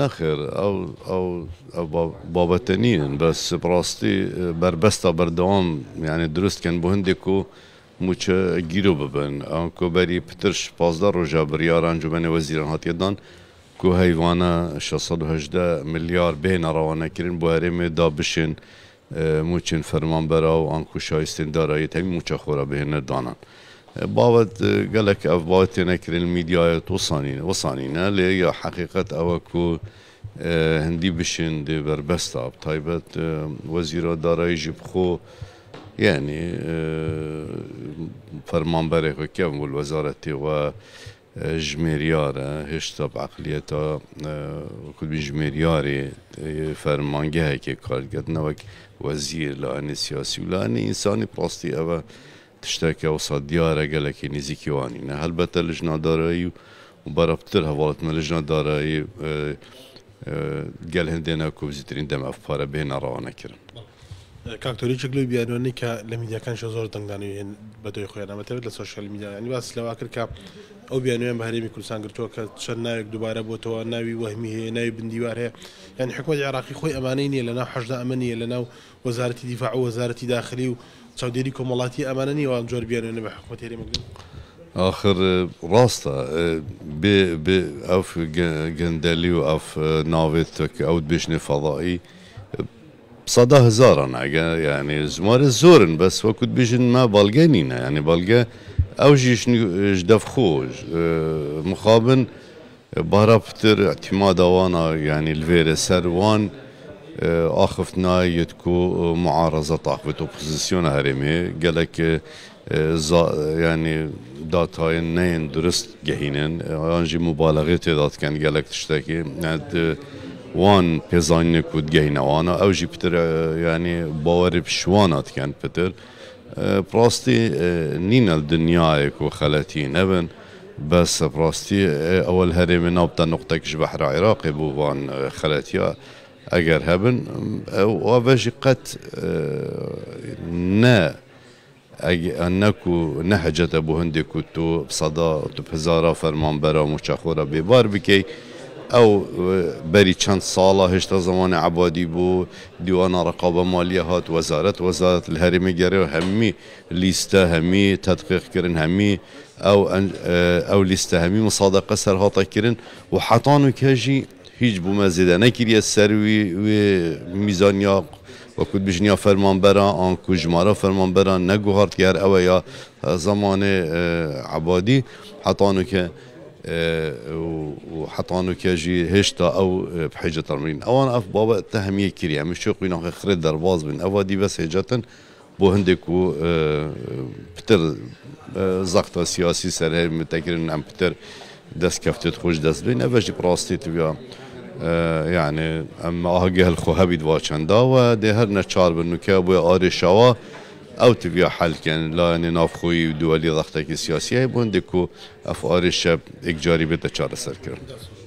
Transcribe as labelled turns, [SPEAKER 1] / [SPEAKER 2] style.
[SPEAKER 1] نەخێر او بس بابەتەنین بر پڕاستی بر دوام یعنی کن بو هەندێک و موچه گیرو ببن آنکو بری پترش پازدا ڕۆژە بریاران وزیران وەزیران دان، کو هەیوانە میلیار ملیار بێنە کرین بۆ هەرێمێ دا بشین موچین فرمان بەرا و ئان شایستین دارایی تەمی خورا به دانان. باوت قالك اف باوت نكر الميديا توصانينا وصانينا لي حقيقة اوكو هندي بشن دي بربستا بطيبت وزير دارای يجيب خو يعني فرمان وكيف كم والوزارة و جميريارة هشتا بعقليتا وكل بي جميرياري فرمانجه هيك كارد قد وزير لاني سياسي ولاني انساني براستي اوه تشتێکە و سا دیارە گەلێکی نزیکیوانی نە هەلبەتە لە ژنادارایی و بەرەپتر هەواڵتمە لە ژنادارایی گەل هەندێنە کوبزیترین دەمە پارە بێنە ڕەوانەکردن.
[SPEAKER 2] کاکتۆریچێک لەوی بیانوانی کە لە میدیەکان شە زۆر دەنگدانێن بەدۆی خۆیانەمەتەوێت لە سوۆشال میدیانی باس لەوا کرد کە ئەو بیانوێن بە هەرێمی کوردستان گرتووە کە چەند ناوێک دووبارە بۆتەوە ناوی وەهمی هەیە ناوی بندیوار هەیە یان حکومت عراقی خۆی ئەمانەی نیە لە ناو حەشدا ئەمە نیە لە ناو وەزارەتی دیفاع و وەزارەتی داخلی و چاودێری کۆمەڵاتی ئەمانە نیەوە جۆر بیانوێنە بە حکومت هەرێمەگرن
[SPEAKER 1] آخر ڕاستە ئەف گەندەلی و ئەف ناوێت ئەو بشنێ فەڵایی بصد هزاران يعني زمار زورن بس وكنت بيجن ما بالجانينا يعني بالجا او جيش جدفخو مخابن بهرفتر اعتماد وانا يعني الفيري سروان اخفتنا يتكو معارضة طاقبت اوبوزيسيون هرمي قالك يعني داتاين نين درست جهينن انجي مبالغة تدات كان قالك تشتكي يعني وان کود کووت وانا او جی پتر اه، یعنی باوری پیشوانە کن پتر پڕاستی نبن بس و خەلەتی نەبن بەس پڕاستی اه، ئەوەل هەرێمە ناوتە نقطێکش بە حرا عێراقی بوو وان اه، خەلەتیە ئەگەر هەبن ئەو بەژی قەت نە. انك نهجت ابو هندي كنت صدا تبهزارا فرمان برا مشخورا ببار بكي او اه، بری چند ساڵە هێشتا زمان عبادی بو دیوان رقابه مالیه هات الهرمی گره و همی لیست همی تدقیق کرن همی او, اه، او لیست همی مصادقه سر هاتا کرن و سر و کەژی هیچ بوومەزیدە نەکردە سەروی میزانیا وەکو بژنیا فەرمانبەرە ئان کوژمارە فەرمانبەران نەگوهارتیار او یا زمان اه، عبادی حەتان که آه، وحطانو كاجي هشتا او آه، بحجه ترمين او انا اف بابا التهميه كريا يعني مش شوق بينا خريد درباز من دي بس هجاتن بو هندكو آه، بتر زغطه سياسي سر متكرن ام بتر دست كفتت خوش دست بين جي براستي تبيا يعني اما اهجه الخوهبي دوا دا و ده هر نچار بنو كابو آري شوا او تبیا حل کن لان نافخوی دوالی ضغطه سیاسی بوند کو افعار شب اگجاری به چاره سر کرد